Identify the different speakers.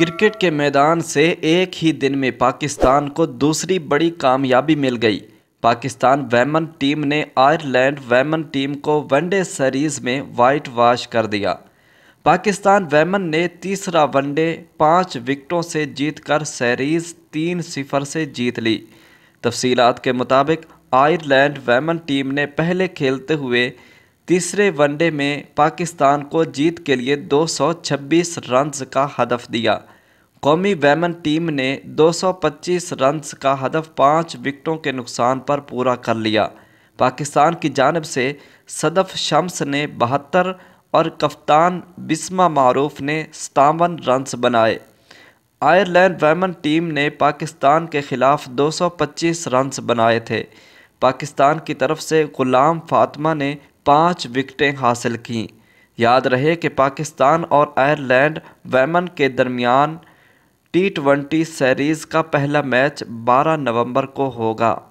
Speaker 1: cricket के मैदान से एक ही दिन में पाकिस्तान को दूसरी बड़ी कामयाबी मिल गई पाकिस्तान वैमन टीम ने आयरलैंड वैमन टीम को वनडे सीरीज़ में वाइट वाश कर दिया पाकिस्तान वैमन ने तीसरा वनडे पाँच विकटों से जीतकर सीरीज़ तीन सिफर से जीत ली तफसीलात के मुताबिक आयरलैंड वैमन टीम ने पहले खेलते हुए तीसरे वनडे में पाकिस्तान को जीत के लिए 226 रन्स का हदफ दिया कौमी वैमन टीम ने 225 रन्स का हदफ पाँच विकटों के नुकसान पर पूरा कर लिया पाकिस्तान की जानब से सदफ शम्स ने बहत्तर और कप्तान बिस्मा मारूफ ने सतावन रन्स बनाए आयरलैंड वैमन टीम ने पाकिस्तान के ख़िलाफ़ 225 रन्स बनाए थे पाकिस्तान की तरफ से ग़ुलाम फातमा ने पाँच विकटें हासिल कं याद रहे कि पाकिस्तान और आयरलैंड वैमन के दरमियान टी ट्वेंटी सीरीज़ का पहला मैच 12 नवंबर को होगा